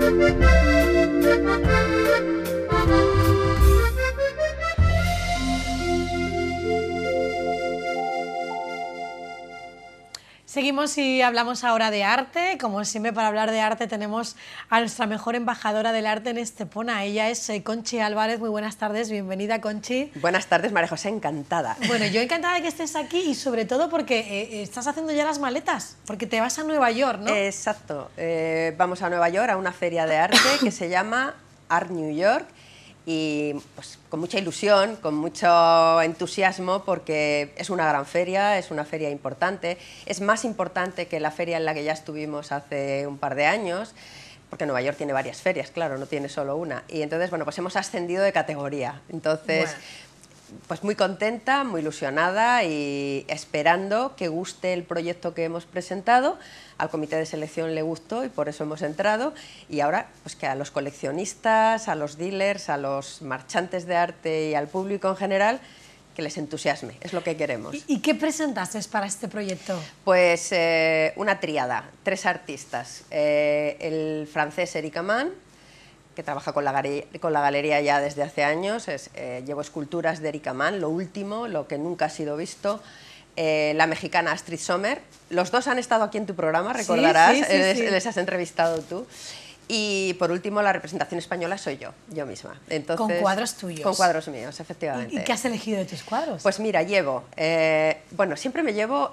you. Seguimos y hablamos ahora de arte. Como siempre, para hablar de arte tenemos a nuestra mejor embajadora del arte en Estepona. Ella es eh, Conchi Álvarez. Muy buenas tardes, bienvenida Conchi. Buenas tardes, María José, encantada. Bueno, yo encantada de que estés aquí y sobre todo porque eh, eh, estás haciendo ya las maletas, porque te vas a Nueva York, ¿no? Exacto. vamos a Nueva York a una feria de arte que se llama Art New York y pues, con mucha ilusión, con mucho entusiasmo, porque es una gran feria, es una feria importante, es más importante que la feria en la que ya estuvimos hace un par de años, porque Nueva York tiene varias ferias, claro, no tiene solo una. Y entonces, bueno, pues hemos ascendido de categoría. Entonces, pues muy contenta, muy ilusionada y esperando que guste el proyecto que hemos presentado. Al comité de selección le gustó y por eso hemos entrado. Y ahora, pues que a los coleccionistas, a los dealers, a los marchantes de arte y al público en general, que les entusiasme, es lo que queremos. ¿Y, qué presentaste para este proyecto? Pues eh, una triada, tres artistas, eh, el francés Eric Mann, que trabaja con la, galería, con la galería ya desde hace años. Eh, llevo esculturas de Erika Mann, lo último, lo que nunca ha sido visto. Eh, la mexicana Astrid Sommer. Los dos han estado aquí en tu programa, recordarás, eh, les, has entrevistado tú. Y por último, la representación española soy yo, yo misma. Entonces, con cuadros tuyos. Con cuadros míos, efectivamente. ¿Y, qué has elegido de tus cuadros? Pues mira, llevo, bueno, siempre me llevo,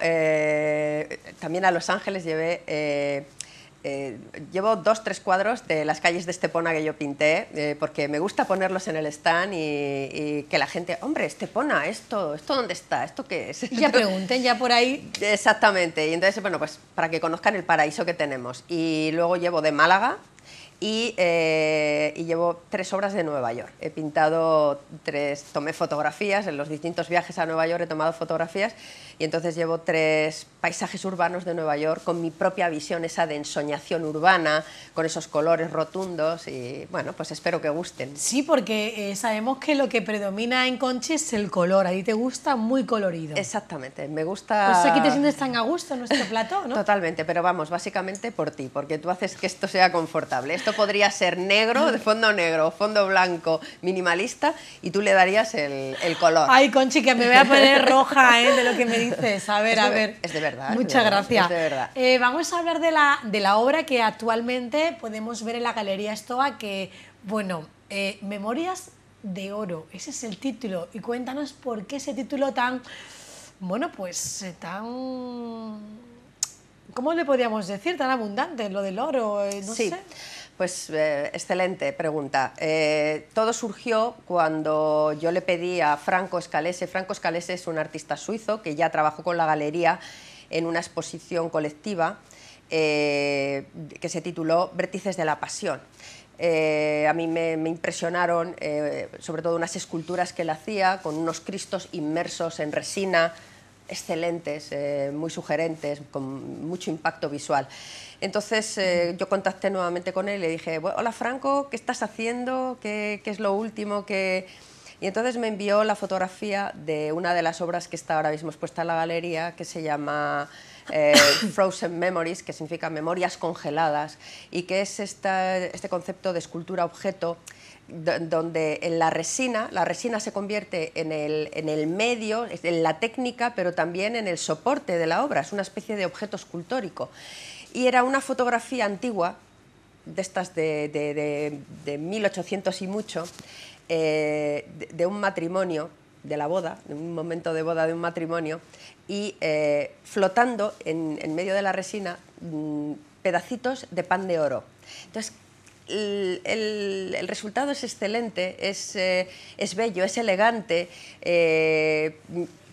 también a Los Ángeles llevé eh, llevo dos, tres cuadros de las calles de Estepona que yo pinté, eh, porque me gusta ponerlos en el stand y, que la gente, hombre, Estepona, ¿esto, ¿esto dónde está? ¿Esto qué es? ya pregunten, ya por ahí. Exactamente, y entonces, bueno, pues para que conozcan el paraíso que tenemos. Y luego llevo de Málaga, eh, y, llevo tres obras de Nueva York. He pintado tres, tomé fotografías, en los distintos viajes a Nueva York he tomado fotografías y entonces llevo tres paisajes urbanos de Nueva York con mi propia visión esa de ensoñación urbana, con esos colores rotundos y bueno, pues espero que gusten. Sí, porque eh, sabemos que lo que predomina en Conchi es el color, a ti te gusta muy colorido. Exactamente, me gusta... Pues aquí te sientes tan a gusto en nuestro plato, ¿no? Totalmente, pero vamos, básicamente por ti, porque tú haces que esto sea confortable podría ser negro, de fondo negro, fondo blanco, minimalista, y tú le darías el, color. Ay, Conchi, que me voy a poner roja ¿eh? de lo que me dices. A ver, a ver. Es de verdad. Muchas gracias. de verdad. Eh, vamos a hablar de la, de la obra que actualmente podemos ver en la Galería Estoa, que, bueno, eh, Memorias de Oro. Ese es el título. Y cuéntanos por qué ese título tan, bueno, pues tan... ¿Cómo le podríamos decir? Tan abundante, lo del oro, no sí. Pues eh, excelente pregunta. Eh, todo surgió cuando yo le pedí a Franco Escalese. Franco Escalese es un artista suizo que ya trabajó con la galería en una exposición colectiva eh, que se tituló Vértices de la Pasión. a mí me, impresionaron sobre todo unas esculturas que él hacía con unos cristos inmersos en resina, excelentes, muy sugerentes, con mucho impacto visual. Entonces eh, yo contacté nuevamente con él y le dije, hola Franco, ¿qué estás haciendo? ¿Qué, es lo último Y entonces me envió la fotografía de una de las obras que está ahora mismo expuesta en la galería, que se llama eh, Frozen Memories, que significa memorias congeladas, y que es este concepto de escultura-objeto donde en la resina, la resina se convierte en el, medio, en la técnica, pero también en el soporte de la obra, es una especie de objeto escultórico y era una fotografía antigua, de estas de, 1800 y mucho, eh, de, un matrimonio, de la boda, de un momento de boda de un matrimonio, y eh, flotando en, medio de la resina mm, pedacitos de pan de oro. Entonces, el, resultado es excelente, es, eh, bello, es elegante,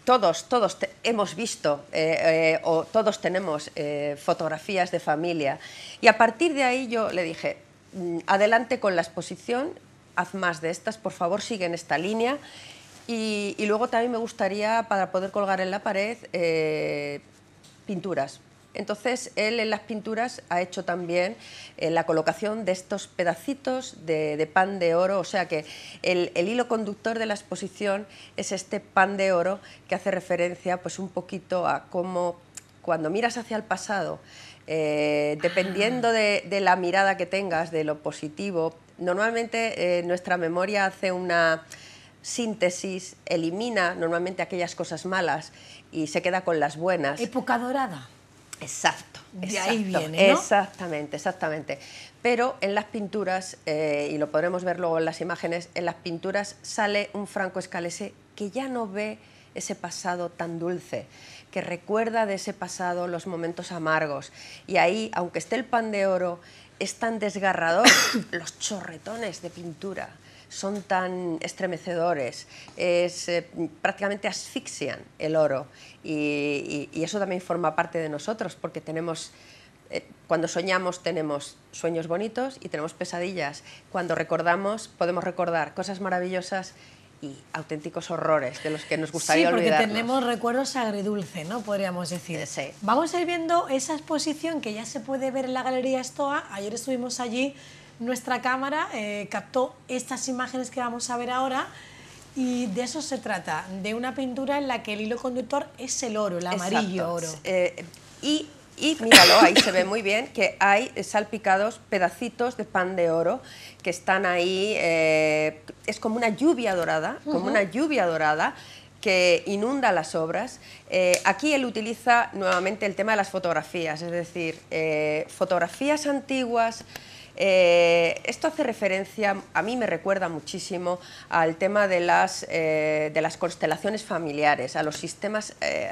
todos, todos hemos visto eh, eh, o todos tenemos eh, fotografías de familia. Y a partir de ahí yo le dije, mm, adelante con la exposición, haz más de estas, por favor sigue en esta línea. y luego también me gustaría, para poder colgar en la pared, pinturas, entonces él en las pinturas ha hecho también eh, la colocación de estos pedacitos de, pan de oro, o sea que el, hilo conductor de la exposición es este pan de oro que hace referencia pues un poquito a cómo cuando miras hacia el pasado, eh, dependiendo de, la mirada que tengas, de lo positivo, normalmente eh, nuestra memoria hace una síntesis, elimina normalmente aquellas cosas malas y se queda con las buenas. Época dorada. Exacto. ahí viene. ¿no? Exactamente, exactamente. Pero en las pinturas, eh, y lo podremos ver luego en las imágenes, en las pinturas sale un Franco Escalese que ya no ve ese pasado tan dulce, que recuerda de ese pasado los momentos amargos. Y ahí, aunque esté el pan de oro, es tan desgarrador los chorretones de pintura son tan estremecedores, es, eh, prácticamente asfixian el oro y, eso también forma parte de nosotros porque tenemos... Eh, cuando soñamos tenemos sueños bonitos y tenemos pesadillas. Cuando recordamos podemos recordar cosas maravillosas y auténticos horrores de los que nos gustaría olvidar. Sí, porque tenemos recuerdos agridulce, ¿no? Podríamos decir. Vamos a ir viendo esa exposición que ya se puede ver en la Galería Estoa. Ayer estuvimos allí nuestra cámara eh, captó estas imágenes que vamos a ver ahora y de eso se trata, de una pintura en la que el hilo conductor es el oro, el amarillo oro. Eh, y, míralo, ahí se ve muy bien que hay salpicados pedacitos de pan de oro que están ahí, eh, es como una lluvia dorada, como una lluvia dorada que inunda las obras. aquí él utiliza nuevamente el tema de las fotografías, es decir, fotografías antiguas, eh, esto hace referencia, a mí me recuerda muchísimo al tema de las, eh, de las constelaciones familiares, a los sistemas, eh,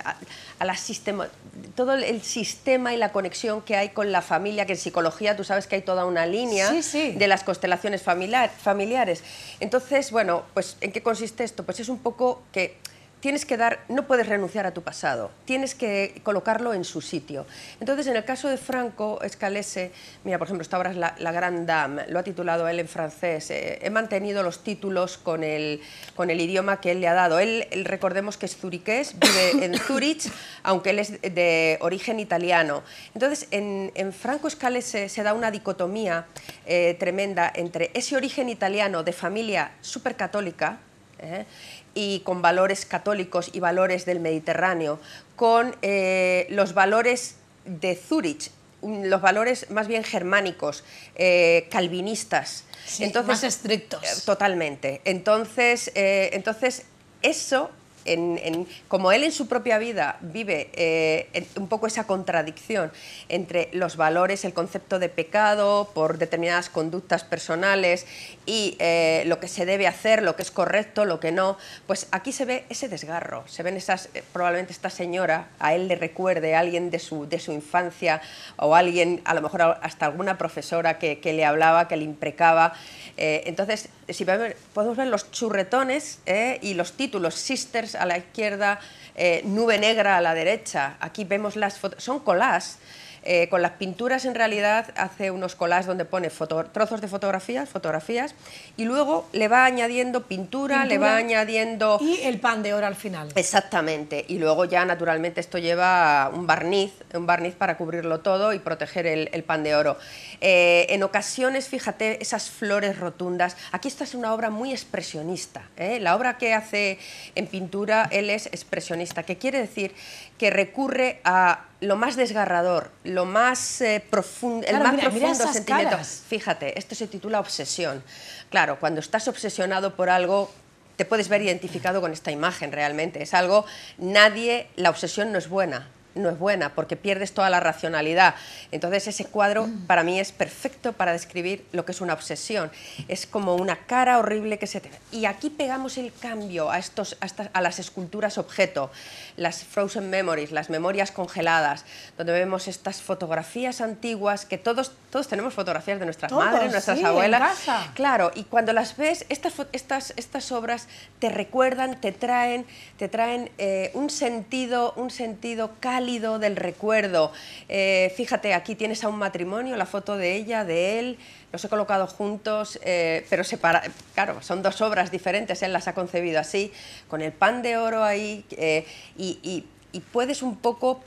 a, las sistemas, todo el sistema y la conexión que hay con la familia, que en psicología tú sabes que hay toda una línea de las constelaciones familiares. Entonces, bueno, pues ¿en qué consiste esto? Pues es un poco que tienes que dar, no puedes renunciar a tu pasado, tienes que colocarlo en su sitio. Entonces, en el caso de Franco Escalese, mira, por ejemplo, esta obra es La, la Gran Dame, lo ha titulado él en francés, eh, he mantenido los títulos con el, con el idioma que él le ha dado. Él, recordemos que es zuriqués, vive en Zurich, aunque él es de origen italiano. Entonces, en, Franco Escalese se da una dicotomía eh, tremenda entre ese origen italiano de familia supercatólica, católica, eh, y con valores católicos y valores del Mediterráneo, con eh, los valores de Zúrich, los valores más bien germánicos, eh, calvinistas. entonces, más estrictos. Eh, totalmente. Entonces, entonces, eso en, como él en su propia vida vive eh, un poco esa contradicción entre los valores, el concepto de pecado por determinadas conductas personales y eh, lo que se debe hacer, lo que es correcto, lo que no, pues aquí se ve ese desgarro, se ven esas, eh, probablemente esta señora, a él le recuerde a alguien de su, de su infancia o alguien, a lo mejor hasta alguna profesora que, que le hablaba, que le imprecaba, entonces si podemos ver los churretones y los títulos, sisters, a la izquierda, eh, Nube Negra a la derecha. Aquí vemos las fotos, son colas eh, con las pinturas en realidad hace unos collages donde pone trozos de fotografías, fotografías, y luego le va añadiendo pintura, le va añadiendo... Y el pan de oro al final. Exactamente, y luego ya naturalmente esto lleva un barniz, un barniz para cubrirlo todo y proteger el, pan de oro. Eh, en ocasiones, fíjate, esas flores rotundas, aquí esta es una obra muy expresionista, ¿eh? la obra que hace en pintura él es expresionista, que quiere decir que recurre a lo más desgarrador, lo más eh, profundo, el más profundo sentimiento. Fíjate, esto se titula obsesión. Claro, cuando estás obsesionado por algo, te puedes ver identificado con esta imagen realmente. Es algo, nadie, la obsesión no es buena, no es buena porque pierdes toda la racionalidad. Entonces ese cuadro para mí es perfecto para describir lo que es una obsesión. Es como una cara horrible que se te... Y aquí pegamos el cambio a, estos, a, las esculturas objeto, las frozen memories, las memorias congeladas, donde vemos estas fotografías antiguas que todos, todos tenemos fotografías de nuestras madres, nuestras abuelas. Claro, y cuando las ves, estas, estas, estas obras te recuerdan, te traen, te traen eh, un sentido, un sentido cálido del recuerdo. Eh, fíjate, aquí tienes a un matrimonio, la foto de ella, de él, los he colocado juntos, eh, pero separa claro, son dos obras diferentes, él las ha concebido así, con el pan de oro ahí, eh, y, puedes un poco...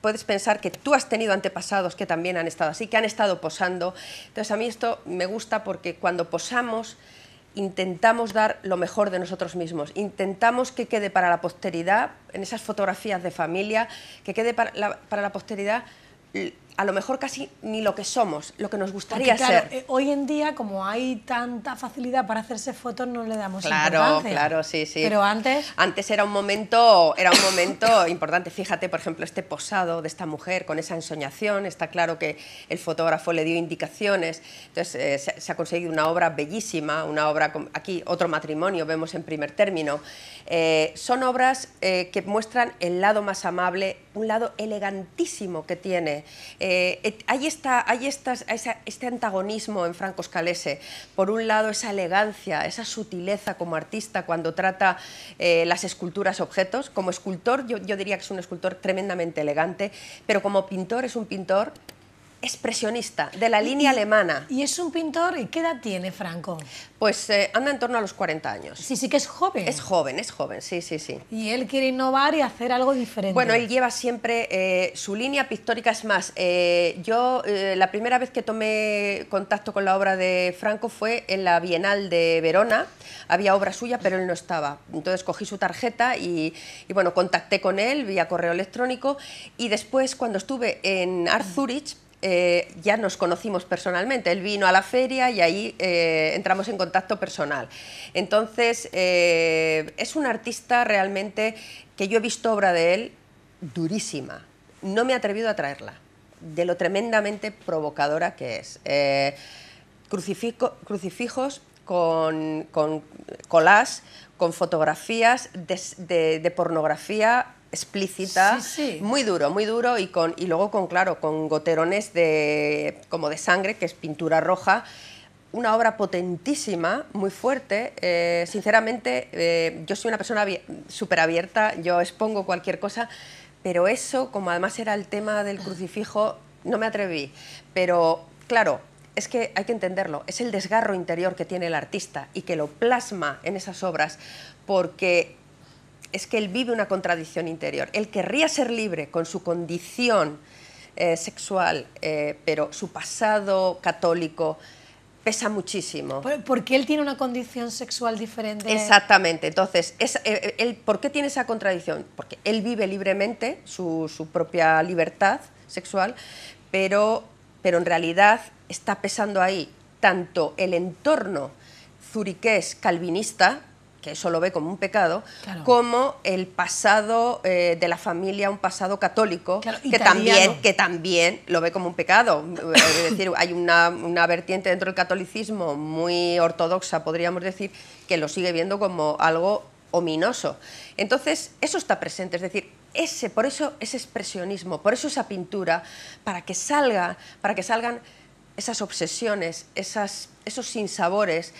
puedes pensar que tú has tenido antepasados que también han estado así, que han estado posando. Entonces a mí esto me gusta porque cuando posamos intentamos dar lo mejor de nosotros mismos, intentamos que quede para la posteridad, en esas fotografías de familia, que quede para la, la posteridad a lo mejor casi ni lo que somos, lo que nos gustaría ser. Eh, hoy en día, como hay tanta facilidad para hacerse fotos, no le damos claro, importancia. Claro, sí, sí. Pero antes... Antes era un momento, era un momento importante. Fíjate, por ejemplo, este posado de esta mujer con esa ensoñación. Está claro que el fotógrafo le dio indicaciones. Entonces, eh, se, ha conseguido una obra bellísima, una obra... aquí, otro matrimonio, vemos en primer término. Eh, son obras que muestran el lado más amable, un lado elegantísimo que tiene eh, hay, esta, este antagonismo en Franco Scalese. Por un lado, esa elegancia, esa sutileza como artista cuando trata eh, las esculturas objetos. Como escultor, yo, yo diría que es un escultor tremendamente elegante, pero como pintor es un pintor expresionista, de la línea alemana. ¿Y es un pintor? ¿Y qué edad tiene Franco? Pues eh, anda en torno a los 40 años. Sí, sí que es joven. Es joven, es joven, sí, sí, sí. Y él quiere innovar y hacer algo diferente. Bueno, él lleva siempre eh, su línea pictórica, es más, eh, yo la primera vez que tomé contacto con la obra de Franco fue en la Bienal de Verona, había obra suya, pero él no estaba. Entonces cogí su tarjeta y, y bueno, contacté con él vía correo electrónico y después cuando estuve en Art Zurich, eh, ya nos conocimos personalmente. Él vino a la feria y ahí eh, entramos en contacto personal. Entonces, eh, es un artista realmente que yo he visto obra de él durísima. No me he atrevido a traerla, de lo tremendamente provocadora que es. crucifijos con, colas, con fotografías de pornografía explícita, muy duro, muy duro y, con, y luego con, claro, con goterones de, como de sangre, que es pintura roja una obra potentísima, muy fuerte. Eh, sinceramente, eh, yo soy una persona súper abierta, yo expongo cualquier cosa, pero eso, como además era el tema del crucifijo, no me atreví. Pero claro, es que hay que entenderlo, es el desgarro interior que tiene el artista y que lo plasma en esas obras, porque es que él vive una contradicción interior. Él querría ser libre con su condición eh, sexual, eh, pero su pasado católico pesa muchísimo. Porque él tiene una condición sexual diferente. Exactamente, entonces, eh, ¿por qué tiene esa contradicción? Porque él vive libremente su, propia libertad sexual, pero, pero en realidad está pesando ahí tanto el entorno zuriqués calvinista, que eso lo ve como un pecado, como el pasado eh, de la familia, un pasado católico, que, también, que también lo ve como un pecado. es decir, hay una, vertiente dentro del catolicismo muy ortodoxa, podríamos decir, que lo sigue viendo como algo ominoso. Entonces, eso está presente, es decir, ese, por eso ese expresionismo, por eso esa pintura, para que salga, para que salgan esas obsesiones, esos sinsabores,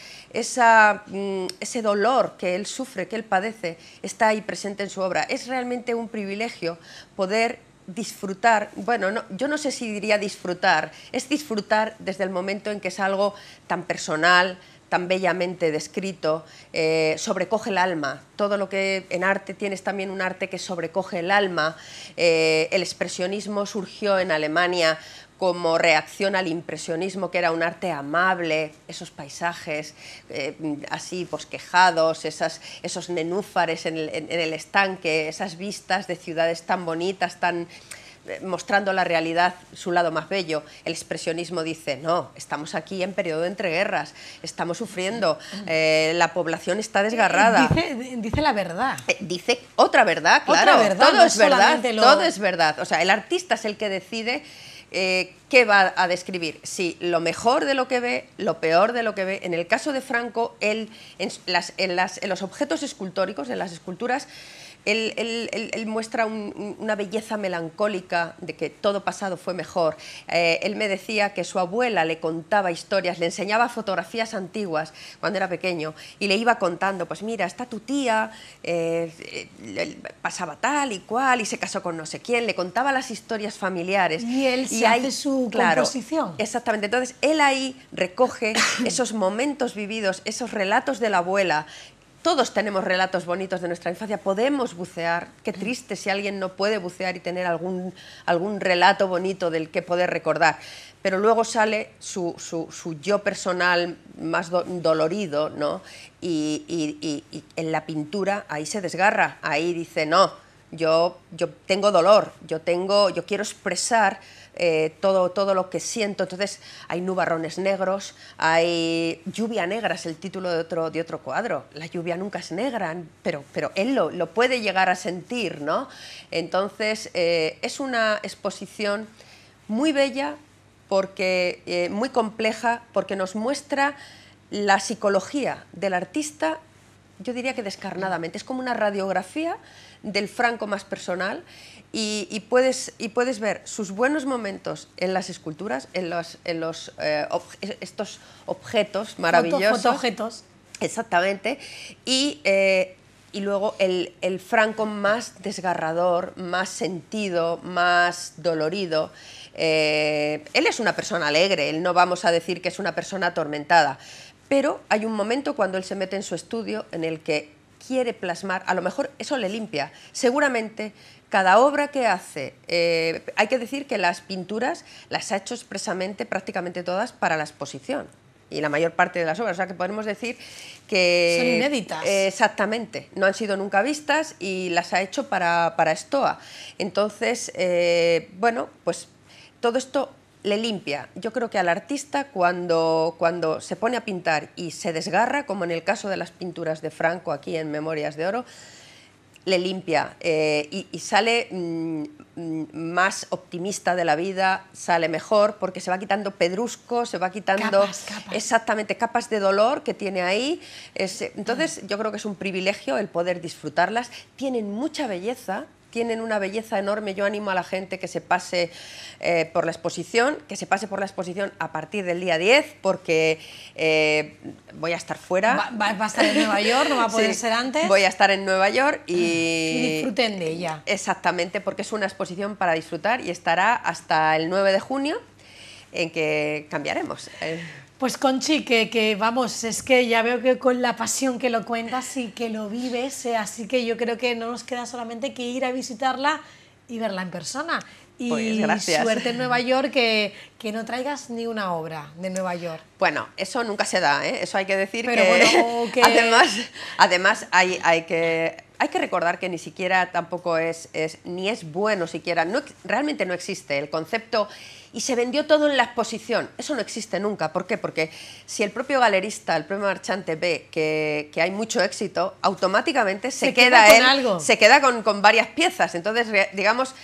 mm, ese dolor que él sufre, que él padece, está ahí presente en su obra. Es realmente un privilegio poder disfrutar, bueno, yo no sé si diría disfrutar, es disfrutar desde el momento en que es algo tan personal, tan bellamente descrito, eh, sobrecoge el alma. Todo lo que en arte tienes también un arte que sobrecoge el alma. Eh, el expresionismo surgió en Alemania como reacción al impresionismo, que era un arte amable, esos paisajes eh, así bosquejados, esos nenúfares en el estanque, esas vistas de ciudades tan bonitas, tan eh, mostrando la realidad, su lado más bello. El expresionismo dice, no, estamos aquí en periodo de entreguerras, estamos sufriendo, eh, la población está eh, desgarrada. Dice, la verdad. dice otra verdad, claro. verdad, todo es verdad, todo es verdad. O sea, el artista es el que decide qué va a describir. Si lo mejor de lo que ve, lo peor de lo que ve. En el caso de Franco, él, en los objetos escultóricos, en las esculturas, él, muestra una belleza melancólica de que todo pasado fue mejor. Eh, él me decía que su abuela le contaba historias, le enseñaba fotografías antiguas cuando era pequeño y le iba contando, pues mira, está tu tía, eh, eh, pasaba tal y cual y se casó con no sé quién, le contaba las historias familiares. Y él se hace su composición. Exactamente, entonces él ahí recoge esos momentos vividos, esos relatos de la abuela todos tenemos relatos bonitos de nuestra infancia, podemos bucear. Qué triste si alguien no puede bucear y tener algún, algún relato bonito del que poder recordar. Pero luego sale su, yo personal más dolorido, ¿no? Y, en la pintura ahí se desgarra, ahí dice, no, yo, yo tengo dolor, yo, tengo, yo quiero expresar eh, todo, todo lo que siento. Entonces hay nubarrones negros, hay lluvia negra, es el título de otro, de otro cuadro. La lluvia nunca es negra, pero, pero él lo, puede llegar a sentir. ¿no? Entonces eh, es una exposición muy bella, porque, eh, muy compleja, porque nos muestra la psicología del artista yo diría que descarnadamente, es como una radiografía del Franco más personal y, puedes, y puedes ver sus buenos momentos en las esculturas, en los, en los, eh, estos objetos maravillosos. objetos. Exactamente. Y, eh, y luego el, el, Franco más desgarrador, más sentido, más dolorido. Eh, él es una persona alegre, él no vamos a decir que es una persona atormentada, pero hay un momento cuando él se mete en su estudio en el que quiere plasmar, a lo mejor eso le limpia. Seguramente cada obra que hace, eh, hay que decir que las pinturas las ha hecho expresamente prácticamente todas para la exposición y la mayor parte de las obras. O sea que podemos decir que... Son inéditas. exactamente, no han sido nunca vistas y las ha hecho para, para Estoa. Entonces, eh, bueno, pues todo esto le limpia. Yo creo que al artista cuando, cuando se pone a pintar y se desgarra, como en el caso de las pinturas de Franco aquí en Memorias de Oro, le limpia eh, y, sale mm, mm, más optimista de la vida, sale mejor porque se va quitando pedrusco, se va quitando capas, exactamente capas de dolor que tiene ahí. Eh, entonces yo creo que es un privilegio el poder disfrutarlas. Tienen mucha belleza, tienen una belleza enorme. Yo animo a la gente que se pase eh, por la exposición, que se pase por la exposición a partir del día 10, porque eh, voy a estar fuera. Va, a estar en Nueva York, no va a poder ser antes. Voy a estar en Nueva York y... y... disfruten de ella. Exactamente, porque es una exposición para disfrutar y estará hasta el 9 de junio en que cambiaremos. Eh. Pues Conchi, que, vamos, es que ya veo que con la pasión que lo cuentas y que lo vives, eh, así que yo creo que no nos queda solamente que ir a visitarla y verla en persona. Y pues, suerte en Nueva York que, que, no traigas ni una obra de Nueva York. Bueno, eso nunca se da, ¿eh? eso hay que decir Pero bueno, que... Además, además hay, hay que hay que recordar que ni siquiera tampoco es, ni es bueno siquiera, realmente no existe el concepto y se vendió todo en la exposición. Eso no existe nunca. ¿Por qué? Porque si el propio galerista, el propio marchante ve que, hay mucho éxito, automáticamente se, queda, se queda con varias piezas. Entonces, digamos,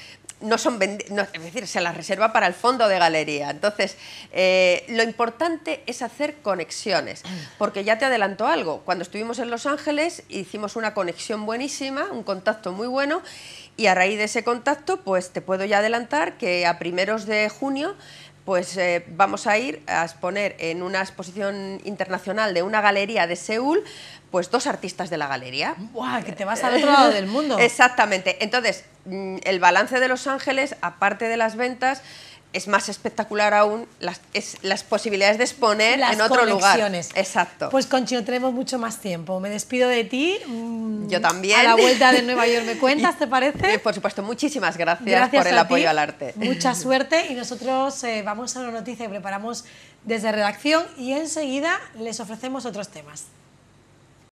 no son no, es decir, se las reserva para el fondo de galería. Entonces, eh, lo importante es hacer conexiones, porque ya te adelanto algo, cuando estuvimos en Los Ángeles hicimos una conexión buenísima, un contacto muy bueno, y a raíz de ese contacto, pues te puedo ya adelantar que a primeros de junio pues eh, vamos a ir a exponer en una exposición internacional de una galería de Seúl, pues dos artistas de la galería. ¡Buah, que te vas al otro lado del mundo! Exactamente. Entonces, mm, el balance de Los Ángeles, aparte de las ventas, es más espectacular aún las, las posibilidades de exponer en otro lugar. Exacto. Pues con no tenemos mucho más tiempo. Me despido de ti. Mm, Yo también. A la vuelta de Nueva York me cuentas, ¿te parece? por supuesto, muchísimas gracias, por el apoyo al arte. Mucha suerte y nosotros eh, vamos a la noticia que preparamos desde redacción y enseguida les ofrecemos otros temas.